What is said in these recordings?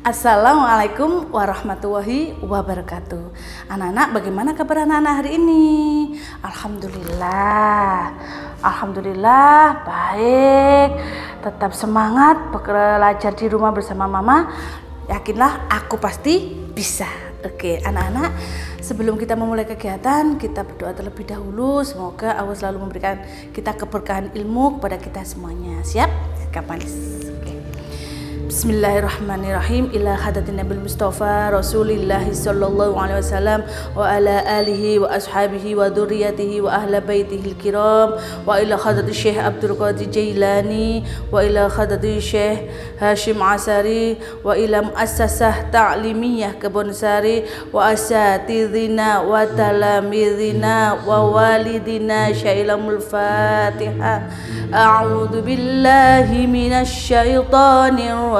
Assalamualaikum warahmatullahi wabarakatuh Anak-anak bagaimana kabar anak-anak hari ini? Alhamdulillah Alhamdulillah baik Tetap semangat belajar di rumah bersama mama Yakinlah aku pasti bisa Oke, anak-anak, sebelum kita memulai kegiatan, kita berdoa terlebih dahulu. Semoga Allah selalu memberikan kita keberkahan ilmu kepada kita semuanya. Siap? Kapan? Oke. بسم الله الرحمن الرحيم إلى حضرة النبي المصطفى رسول الله صلى الله عليه وسلم وعلى آله وأصحابه وذريته وأهل بيته الكرام وإلى حضرة الشيخ عبد القادر جيلاني وإلى حضرة الشيخ هاشم عساري وإلى مؤسسة تعليمية كبنساري وأساتذنا وتلاميذنا ووالدنا شيلم الفاتحة أعوذ بالله من الشيطان الرجيم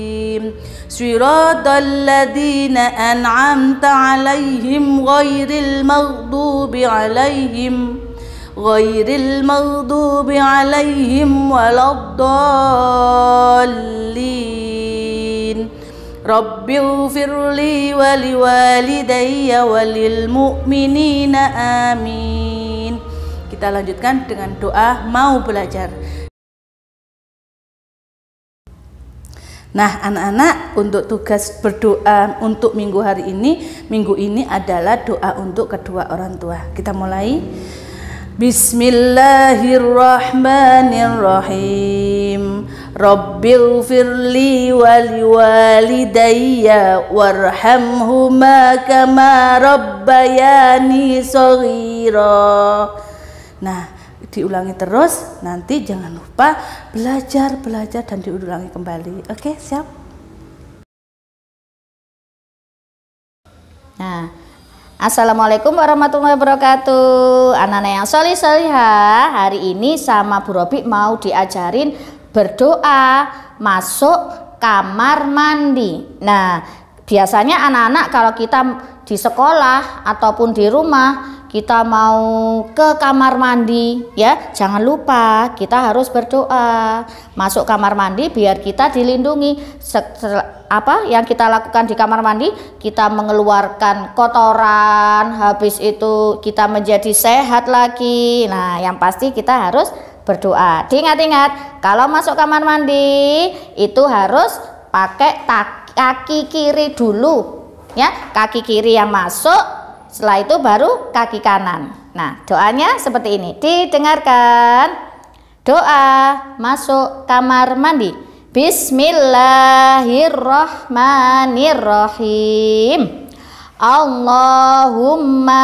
صراط الذين أنعمت عليهم غير المغضوب عليهم غير المغضوب عليهم ولا الضالين رب اغفر لي ولوالدي وللمؤمنين آمين Kita lanjutkan dengan doa mau belajar. Nah, anak-anak untuk tugas berdoa untuk minggu hari ini, minggu ini adalah doa untuk kedua orang tua. Kita mulai. Bismillahirrahmanirrahim. Rabbighfirli walidayya warhamhuma kama rabbayani shaghira. Nah, diulangi terus nanti jangan lupa belajar belajar dan diulangi kembali oke siap nah Assalamualaikum warahmatullahi wabarakatuh Anak-anak yang solih soliha Hari ini sama Bu Robi mau diajarin berdoa masuk kamar mandi Nah biasanya anak-anak kalau kita di sekolah ataupun di rumah kita mau ke kamar mandi ya jangan lupa kita harus berdoa masuk kamar mandi biar kita dilindungi apa yang kita lakukan di kamar mandi kita mengeluarkan kotoran habis itu kita menjadi sehat lagi nah yang pasti kita harus berdoa ingat ingat kalau masuk kamar mandi itu harus pakai kaki kiri dulu ya kaki kiri yang masuk setelah itu baru kaki kanan. Nah, doanya seperti ini. Didengarkan. Doa masuk kamar mandi. Bismillahirrahmanirrahim. Allahumma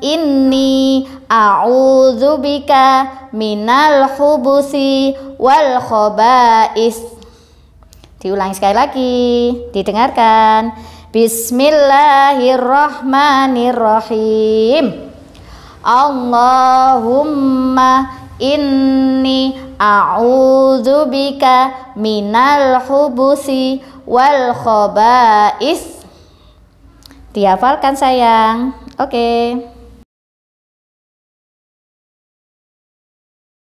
inni a'udzubika minal khubusi wal khaba'is Diulangi sekali lagi, didengarkan. Bismillahirrahmanirrahim Allahumma inni a'udzu bika minal hubusi wal khaba'is dihafalkan sayang oke okay.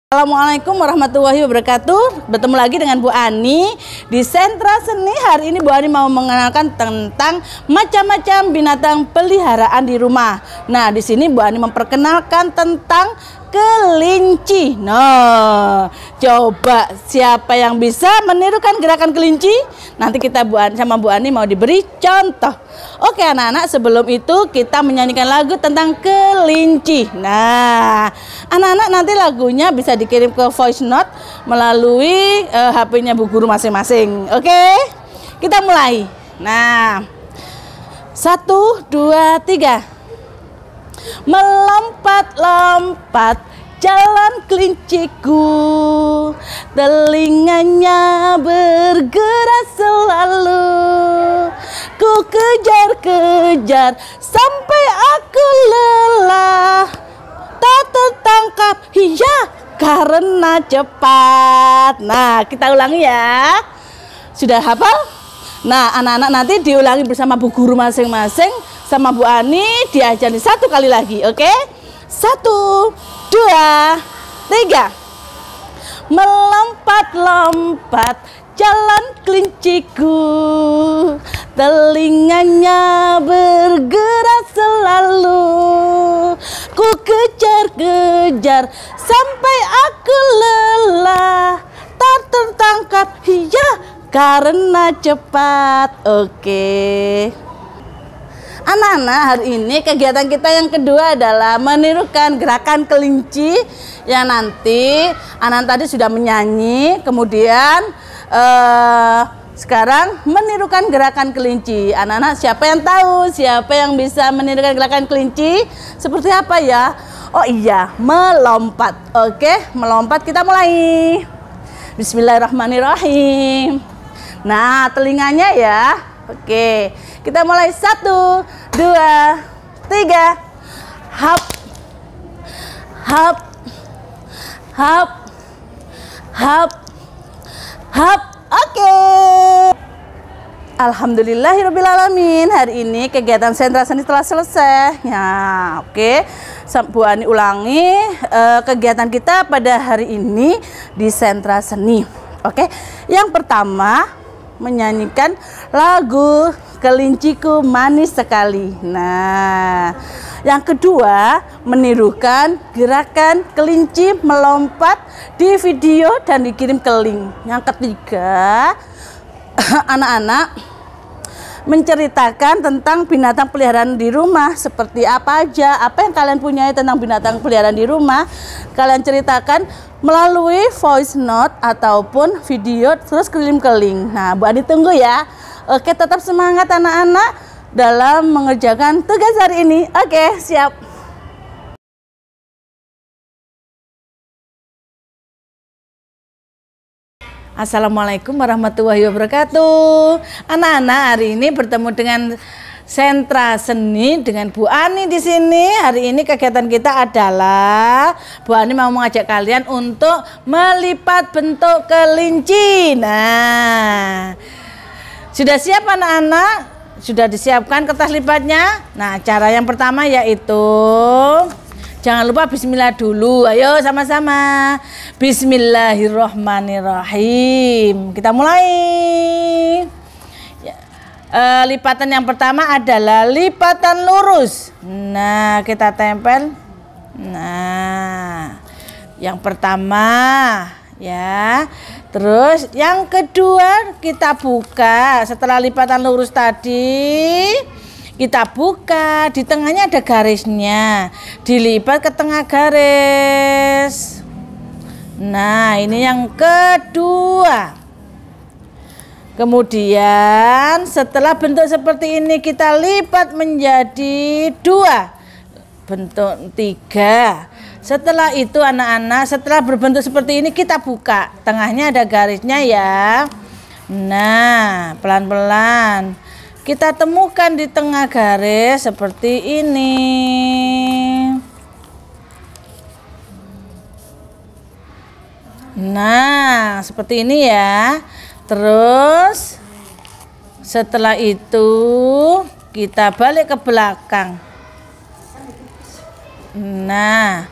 Assalamualaikum warahmatullahi wabarakatuh. Bertemu lagi dengan Bu Ani di Sentra Seni. Hari ini Bu Ani mau mengenalkan tentang macam-macam binatang peliharaan di rumah. Nah, di sini Bu Ani memperkenalkan tentang kelinci. Nah, no. Coba siapa yang bisa menirukan gerakan kelinci? Nanti kita Bu sama Bu Ani mau diberi contoh. Oke anak-anak, sebelum itu kita menyanyikan lagu tentang kelinci. Nah, anak-anak nanti lagunya bisa dikirim ke voice note melalui uh, eh, HP-nya Bu Guru masing-masing. Oke? Kita mulai. Nah, satu, dua, tiga. Melompat-lompat jalan kelinciku Telinganya bergerak selalu Ku kejar-kejar sampai aku lelah Tak tertangkap, iya karena cepat Nah kita ulangi ya Sudah hafal? Nah anak-anak nanti diulangi bersama bu guru masing-masing Sama bu Ani diajari satu kali lagi oke okay? Satu, dua, tiga. Melompat-lompat jalan kelinciku Telinganya bergerak selalu Ku kejar-kejar sampai aku lelah Tak tertangkap, iya karena cepat, oke okay. Anak-anak hari ini kegiatan kita yang kedua adalah menirukan gerakan kelinci yang nanti Anan tadi sudah menyanyi, kemudian eh, sekarang menirukan gerakan kelinci. Anak-anak siapa yang tahu siapa yang bisa menirukan gerakan kelinci? Seperti apa ya? Oh iya, melompat. Oke, melompat kita mulai. Bismillahirrahmanirrahim. Nah, telinganya ya Oke, kita mulai satu, dua, tiga, hap, hap, hap, hap, hap. Oke. Alhamdulillahirobbilalamin. Hari ini kegiatan sentra seni telah selesai. Ya, oke. Bu Ani ulangi eh, kegiatan kita pada hari ini di sentra seni. Oke, yang pertama menyanyikan lagu kelinciku manis sekali. Nah, yang kedua menirukan gerakan kelinci melompat di video dan dikirim ke link. Yang ketiga, anak-anak menceritakan tentang binatang peliharaan di rumah seperti apa aja, apa yang kalian punya ya tentang binatang peliharaan di rumah. Kalian ceritakan melalui voice note ataupun video terus keliling-keling. Nah, Bu Ani tunggu ya. Oke, tetap semangat anak-anak dalam mengerjakan tugas hari ini. Oke, siap. Assalamualaikum warahmatullahi wabarakatuh. Anak-anak hari ini bertemu dengan sentra seni dengan Bu Ani di sini. Hari ini kegiatan kita adalah Bu Ani mau mengajak kalian untuk melipat bentuk kelinci. Nah, sudah siap anak-anak? Sudah disiapkan kertas lipatnya? Nah, cara yang pertama yaitu Jangan lupa bismillah dulu. Ayo sama-sama. Bismillahirrahmanirrahim. Kita mulai. E, lipatan yang pertama adalah lipatan lurus. Nah, kita tempel. Nah, yang pertama ya. Terus yang kedua kita buka setelah lipatan lurus tadi kita buka di tengahnya ada garisnya dilipat ke tengah garis nah ini yang kedua kemudian setelah bentuk seperti ini kita lipat menjadi dua bentuk tiga setelah itu anak-anak setelah berbentuk seperti ini kita buka tengahnya ada garisnya ya nah pelan-pelan kita temukan di tengah garis seperti ini nah seperti ini ya terus setelah itu kita balik ke belakang nah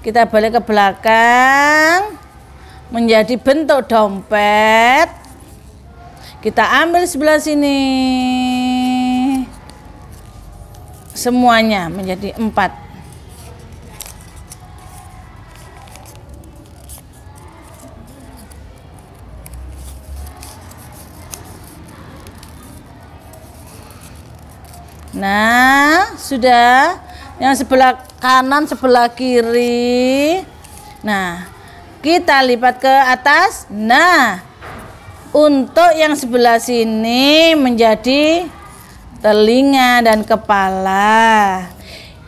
kita balik ke belakang menjadi bentuk dompet kita ambil sebelah sini. Semuanya menjadi empat. Nah, sudah. Yang sebelah kanan, sebelah kiri. Nah, kita lipat ke atas. Nah, untuk yang sebelah sini menjadi telinga dan kepala.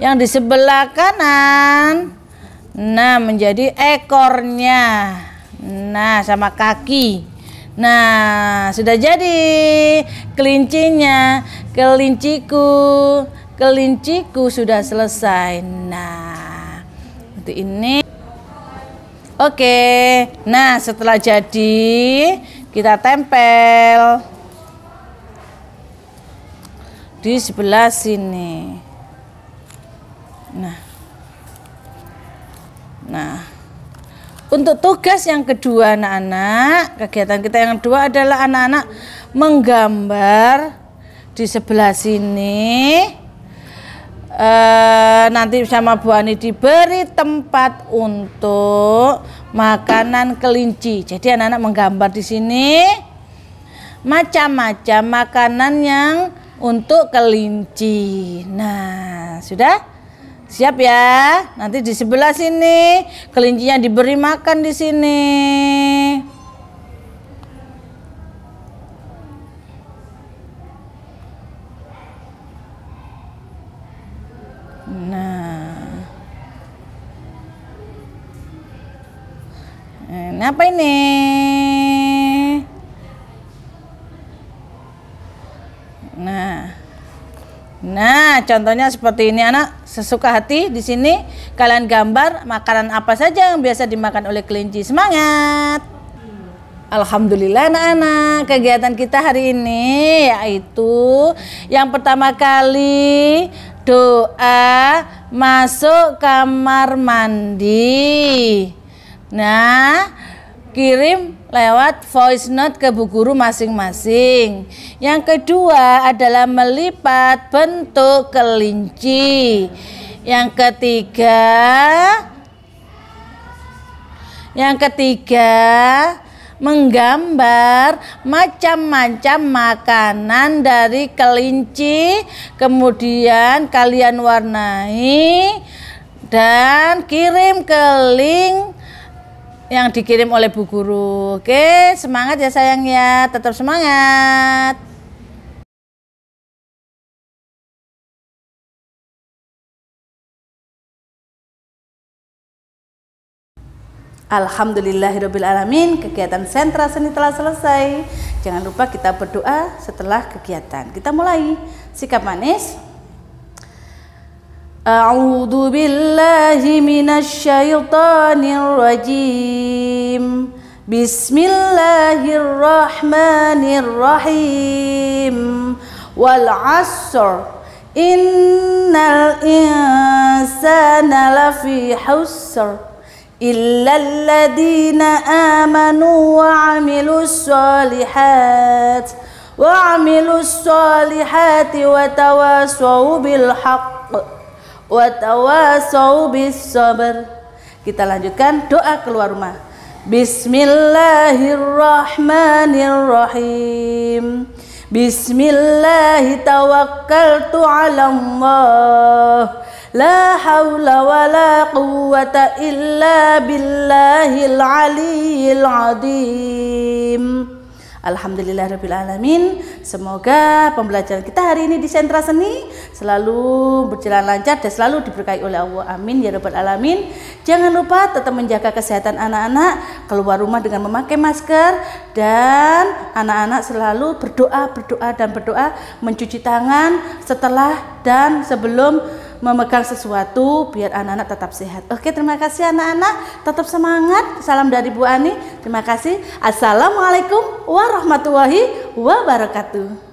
Yang di sebelah kanan nah menjadi ekornya. Nah, sama kaki. Nah, sudah jadi kelincinya, kelinciku, kelinciku sudah selesai. Nah, untuk ini Oke. Nah, setelah jadi kita tempel di sebelah sini nah nah untuk tugas yang kedua anak-anak kegiatan kita yang kedua adalah anak-anak menggambar di sebelah sini Eh, nanti sama Bu Ani diberi tempat untuk makanan kelinci. Jadi anak-anak menggambar di sini macam-macam makanan yang untuk kelinci. Nah, sudah? Siap ya. Nanti di sebelah sini kelincinya diberi makan di sini. Nah. Nah, eh, apa ini? Nah. Nah, contohnya seperti ini anak sesuka hati di sini kalian gambar makanan apa saja yang biasa dimakan oleh kelinci. Semangat. Alhamdulillah anak-anak kegiatan kita hari ini yaitu yang pertama kali doa masuk kamar mandi. Nah, kirim lewat voice note ke bu guru masing-masing. Yang kedua adalah melipat bentuk kelinci. Yang ketiga yang ketiga menggambar macam-macam makanan dari kelinci kemudian kalian warnai dan kirim ke link yang dikirim oleh Bu Guru. Oke, semangat ya sayang ya. Tetap semangat. Alhamdulillahirrabbilalamin Kegiatan sentra seni telah selesai Jangan lupa kita berdoa setelah kegiatan Kita mulai Sikap manis A'udhu billahi minasyaitanir rajim Bismillahirrahmanirrahim Wal asr Innal insana lafi husr إلا الذين آمنوا وعملوا الصالحات وعملوا الصالحات وتواصوا بالحق وتواصوا بالصبر kita lanjutkan doa keluar rumah Bismillahirrahmanirrahim Bismillahirrahmanirrahim Bismillahirrahmanirrahim حول ولا قوة إلا بالله العلي العظيم Alhamdulillah Rabbil Alamin Semoga pembelajaran kita hari ini di sentra seni Selalu berjalan lancar dan selalu diberkahi oleh Allah Amin ya Rabbal Alamin Jangan lupa tetap menjaga kesehatan anak-anak Keluar rumah dengan memakai masker Dan anak-anak selalu berdoa, berdoa dan berdoa Mencuci tangan setelah dan sebelum memegang sesuatu biar anak-anak tetap sehat. Oke, terima kasih anak-anak. Tetap semangat. Salam dari Bu Ani. Terima kasih. Assalamualaikum warahmatullahi wabarakatuh.